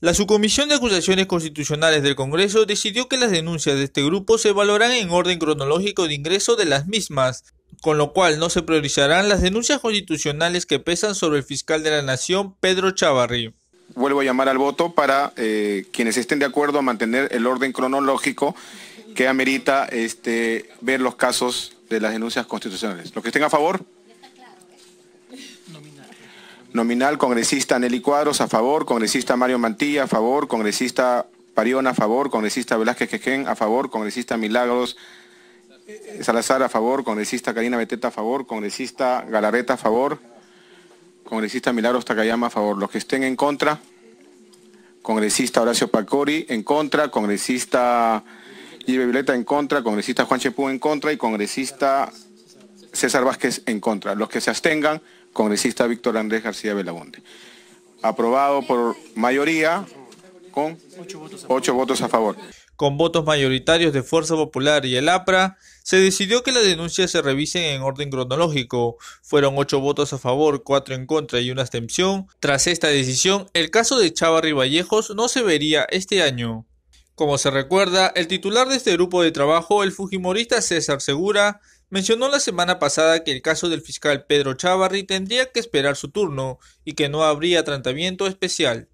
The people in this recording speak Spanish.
La Subcomisión de Acusaciones Constitucionales del Congreso decidió que las denuncias de este grupo se valoran en orden cronológico de ingreso de las mismas, con lo cual no se priorizarán las denuncias constitucionales que pesan sobre el fiscal de la Nación, Pedro Chavarri. Vuelvo a llamar al voto para eh, quienes estén de acuerdo a mantener el orden cronológico que amerita este, ver los casos de las denuncias constitucionales. Los que estén a favor. ¿eh? Nominal, congresista Nelly Cuadros, a favor. Congresista Mario Mantilla, a favor. Congresista Parión, a favor. Congresista Velázquez Quején, a favor. Congresista Milagros eh, Salazar, a favor. Congresista Karina Beteta, a favor. Congresista Galareta a favor. Congresista Milagros Takayama, a favor. Los que estén en contra. Congresista Horacio Pacori, en contra. Congresista Ibe Violeta, en contra. Congresista Juan Chepú, en contra. Y congresista César Vázquez, en contra. Los que se abstengan congresista Víctor Andrés García velabonde. Aprobado por mayoría con ocho votos a favor. Con votos mayoritarios de Fuerza Popular y el APRA, se decidió que las denuncias se revisen en orden cronológico. Fueron ocho votos a favor, cuatro en contra y una abstención. Tras esta decisión, el caso de Chavarri Vallejos no se vería este año. Como se recuerda, el titular de este grupo de trabajo, el fujimorista César Segura, Mencionó la semana pasada que el caso del fiscal Pedro Chavarri tendría que esperar su turno y que no habría tratamiento especial.